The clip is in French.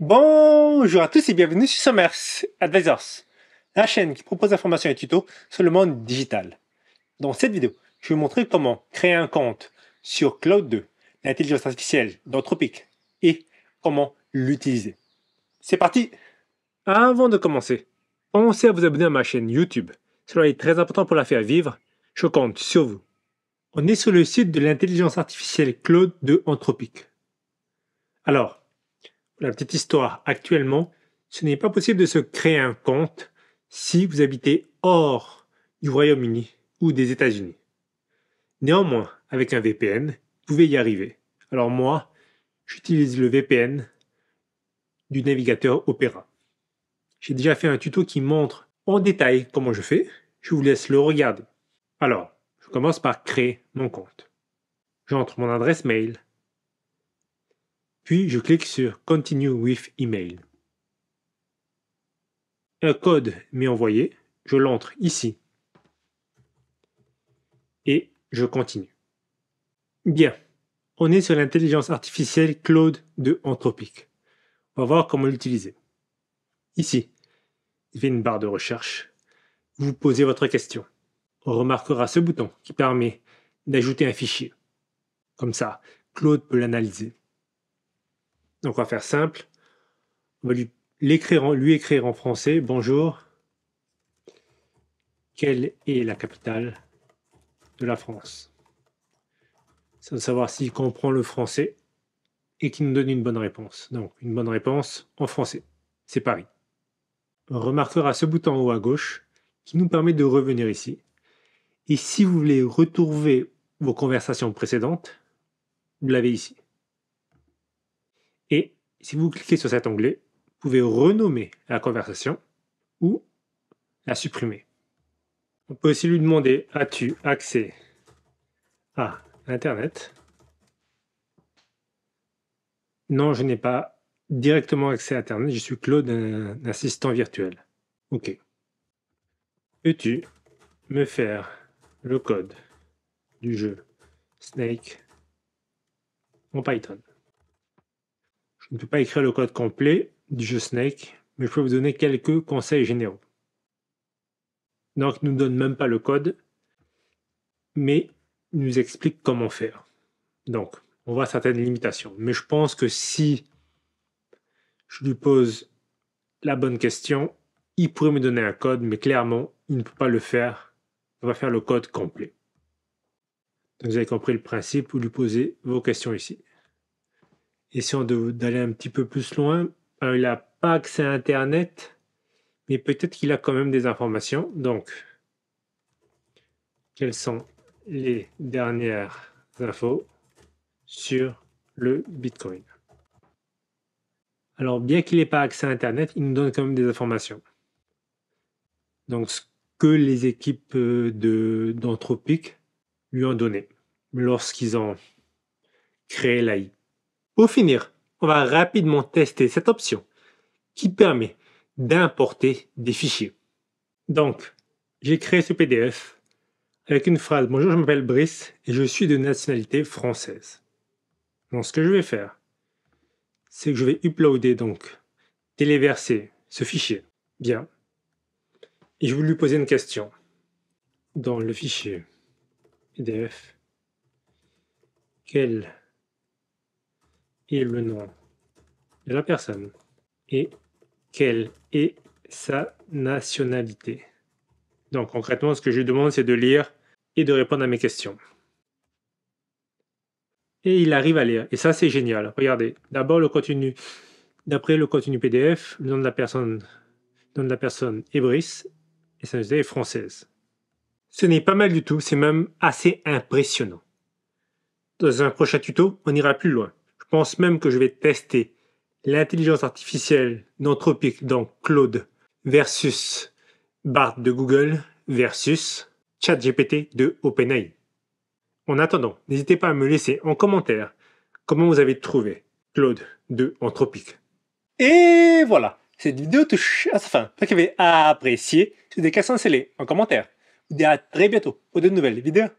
Bonjour à tous et bienvenue sur Summers Advisors, la chaîne qui propose informations et tutos sur le monde digital. Dans cette vidéo, je vais vous montrer comment créer un compte sur Cloud 2, l'intelligence artificielle d'Anthropic, et comment l'utiliser. C'est parti Avant de commencer, pensez à vous abonner à ma chaîne YouTube. Cela est très important pour la faire vivre. Je compte sur vous. On est sur le site de l'intelligence artificielle Cloud 2 d'Anthropic. Alors, la petite histoire, actuellement, ce n'est pas possible de se créer un compte si vous habitez hors du Royaume-Uni ou des États-Unis. Néanmoins, avec un VPN, vous pouvez y arriver. Alors moi, j'utilise le VPN du navigateur Opera. J'ai déjà fait un tuto qui montre en détail comment je fais. Je vous laisse le regarder. Alors, je commence par créer mon compte. J'entre mon adresse mail, puis je clique sur Continue with Email. Un code m'est envoyé, je l'entre ici et je continue. Bien, on est sur l'intelligence artificielle Claude de Anthropic. On va voir comment l'utiliser. Ici, il y a une barre de recherche. Vous posez votre question. On remarquera ce bouton qui permet d'ajouter un fichier. Comme ça, Claude peut l'analyser. Donc on va faire simple. On va lui, écrire, en français Bonjour, quelle est la capitale de la France Ça veut savoir s'il comprend le français et qu'il nous donne une bonne réponse. Donc une bonne réponse en français. C'est Paris. On remarquera ce bouton en haut à gauche qui nous permet de revenir ici. Et si vous voulez retrouver vos conversations précédentes, vous l'avez ici. Et si vous cliquez sur cet onglet, vous pouvez renommer la conversation ou la supprimer. On peut aussi lui demander As-tu accès à Internet Non, je n'ai pas directement accès à Internet, je suis Claude, un assistant virtuel. Ok. Peux-tu me faire le code du jeu Snake en Python il ne peut pas écrire le code complet du jeu Snake, mais je peux vous donner quelques conseils généraux. Donc, il ne nous donne même pas le code, mais il nous explique comment faire. Donc, on voit certaines limitations. Mais je pense que si je lui pose la bonne question, il pourrait me donner un code, mais clairement, il ne peut pas le faire. On va faire le code complet. Donc, vous avez compris le principe, vous lui posez vos questions ici essayons d'aller un petit peu plus loin. Euh, il n'a pas accès à Internet, mais peut-être qu'il a quand même des informations. Donc, quelles sont les dernières infos sur le Bitcoin Alors, bien qu'il n'ait pas accès à Internet, il nous donne quand même des informations. Donc, ce que les équipes euh, d'Anthropique lui ont donné lorsqu'ils ont créé l'AI. Pour finir, on va rapidement tester cette option qui permet d'importer des fichiers. Donc, j'ai créé ce PDF avec une phrase « Bonjour, je m'appelle Brice et je suis de nationalité française ». Donc, ce que je vais faire, c'est que je vais uploader, donc, téléverser ce fichier. Bien. Et je vais lui poser une question. Dans le fichier PDF, quel... Et le nom de la personne et quelle est sa nationalité. Donc concrètement, ce que je lui demande, c'est de lire et de répondre à mes questions. Et il arrive à lire. Et ça, c'est génial. Regardez, d'abord le contenu. D'après le contenu PDF, le nom de la personne, la personne est Brice et sa nationalité est française. Ce n'est pas mal du tout, c'est même assez impressionnant. Dans un prochain tuto, on ira plus loin. Je pense même que je vais tester l'intelligence artificielle d'Anthropic, dans Claude, versus Bart de Google, versus ChatGPT de OpenAI. En attendant, n'hésitez pas à me laisser en commentaire comment vous avez trouvé Claude de Anthropic. Et voilà, cette vidéo touche à sa fin. Si vous avez apprécié. c'est des questions, laissez en commentaire. Je vous dis à très bientôt pour de nouvelles vidéos.